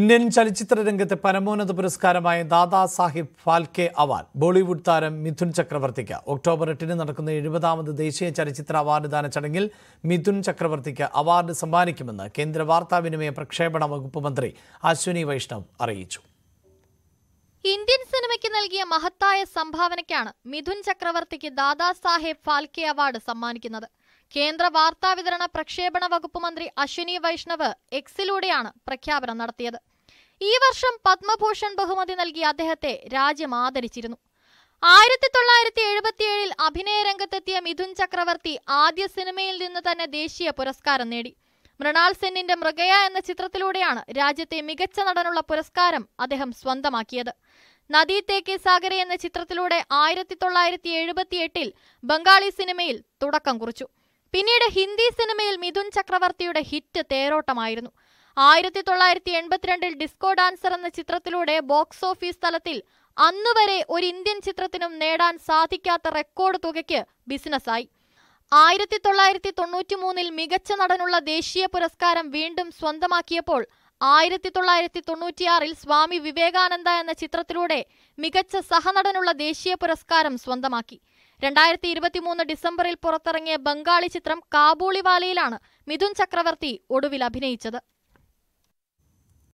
Indian ചലച്ചിത്ര രംഗത്തെ പരമോന്നത പുരസ്കാരമായ ദാദാ സാഹിബ് ഫാൽക്കെ അവാർഡ് ബോളിവുഡ് താരം മിഥുൻ ചക്രവർത്തിക്ക് ഒക്ടോബർ എട്ടിന് നടക്കുന്ന എഴുപതാമത് ദേശീയ ചലച്ചിത്ര അവാർഡ് ദാന ചടങ്ങിൽ മിഥുൻ ചക്രവർത്തിക്ക് അവാർഡ് സമ്മാനിക്കുമെന്ന് കേന്ദ്ര വാർത്താവിനിമയ പ്രക്ഷേപണ വകുപ്പ് മന്ത്രി അശ്വിനി വൈഷ്ണവ് അറിയിച്ചു ഇന്ത്യൻ സിനിമയ്ക്ക് നൽകിയ മഹത്തായ സംഭാവനയ്ക്കാണ് മിഥുൻ ചക്രവർത്തിക്ക് ദാദാ സാഹേബ് ഫാൽക്കെ അവാർഡ് സമ്മാനിക്കുന്നത് കേന്ദ്ര വാർത്താവിതരണ പ്രക്ഷേപണ വകുപ്പ് മന്ത്രി അശ്വിനി വൈഷ്ണവ് എക്സിലൂടെയാണ് പ്രഖ്യാപനം നടത്തിയത് ഈ വർഷം പത്മഭൂഷൺ ബഹുമതി നൽകി അദ്ദേഹത്തെ രാജ്യം ആദരിച്ചിരുന്നു ആയിരത്തി തൊള്ളായിരത്തി എഴുപത്തിയേഴിൽ അഭിനയ രംഗത്തെത്തിയ മിഥുൻ ചക്രവർത്തി ആദ്യ സിനിമയിൽ നിന്ന് തന്നെ ദേശീയ പുരസ്കാരം നേടി മൃണാൾ സെന്നിന്റെ മൃഗയ എന്ന ചിത്രത്തിലൂടെയാണ് രാജ്യത്തെ മികച്ച നടനുള്ള പുരസ്കാരം അദ്ദേഹം സ്വന്തമാക്കിയത് നദീ തേക്കെ സാഗര എന്ന ചിത്രത്തിലൂടെ ആയിരത്തി തൊള്ളായിരത്തി എഴുപത്തിയെട്ടിൽ ബംഗാളി സിനിമയിൽ തുടക്കം കുറിച്ചു പിന്നീട് ഹിന്ദി സിനിമയിൽ മിഥുൻ ചക്രവർത്തിയുടെ ഹിറ്റ് തേരോട്ടമായിരുന്നു ആയിരത്തി തൊള്ളായിരത്തി എൺപത്തിരണ്ടിൽ ഡിസ്കോ ഡാൻസർ എന്ന ചിത്രത്തിലൂടെ ബോക്സ് ഓഫീസ് തലത്തിൽ അന്നുവരെ ഒരു ഇന്ത്യൻ ചിത്രത്തിനും നേടാൻ സാധിക്കാത്ത റെക്കോർഡ് തുകയ്ക്ക് ബിസിനസ്സായി ആയിരത്തി തൊള്ളായിരത്തി തൊണ്ണൂറ്റി മൂന്നിൽ മികച്ച നടനുള്ള ദേശീയ പുരസ്കാരം വീണ്ടും സ്വന്തമാക്കിയപ്പോൾ ആയിരത്തി തൊള്ളായിരത്തി തൊണ്ണൂറ്റിയാറിൽ സ്വാമി വിവേകാനന്ദ എന്ന ചിത്രത്തിലൂടെ മികച്ച സഹനടനുള്ള ദേശീയ പുരസ്കാരം സ്വന്തമാക്കി രണ്ടായിരത്തി ഇരുപത്തിമൂന്ന് ഡിസംബറിൽ പുറത്തിറങ്ങിയ ബംഗാളി ചിത്രം കാബൂളിവാലയിലാണ് മിഥുൻ ചക്രവർത്തി ഒടുവിൽ അഭിനയിച്ചത്